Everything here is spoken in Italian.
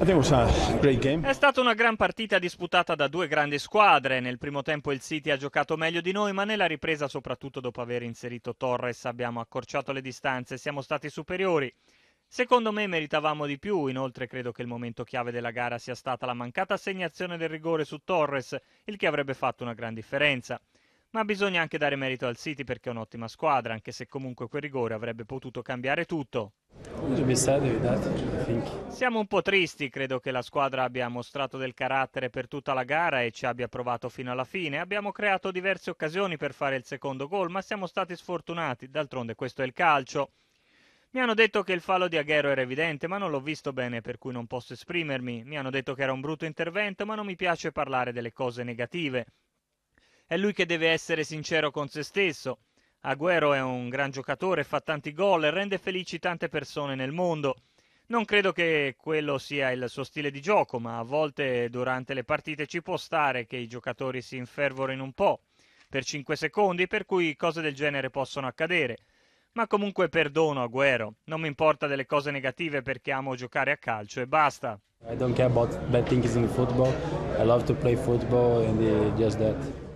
È stata una gran partita disputata da due grandi squadre. Nel primo tempo il City ha giocato meglio di noi, ma nella ripresa, soprattutto dopo aver inserito Torres, abbiamo accorciato le distanze, siamo stati superiori. Secondo me meritavamo di più, inoltre credo che il momento chiave della gara sia stata la mancata assegnazione del rigore su Torres, il che avrebbe fatto una gran differenza ma bisogna anche dare merito al City perché è un'ottima squadra, anche se comunque quel rigore avrebbe potuto cambiare tutto. Siamo un po' tristi, credo che la squadra abbia mostrato del carattere per tutta la gara e ci abbia provato fino alla fine. Abbiamo creato diverse occasioni per fare il secondo gol, ma siamo stati sfortunati, d'altronde questo è il calcio. Mi hanno detto che il fallo di Aghero era evidente, ma non l'ho visto bene, per cui non posso esprimermi. Mi hanno detto che era un brutto intervento, ma non mi piace parlare delle cose negative. È lui che deve essere sincero con se stesso. Agüero è un gran giocatore, fa tanti gol e rende felici tante persone nel mondo. Non credo che quello sia il suo stile di gioco, ma a volte durante le partite ci può stare che i giocatori si infervorino un po' per 5 secondi, per cui cose del genere possono accadere. Ma comunque perdono Agüero, non mi importa delle cose negative perché amo giocare a calcio e basta. I don't care about bad things in football. I love to play football and eh, just that.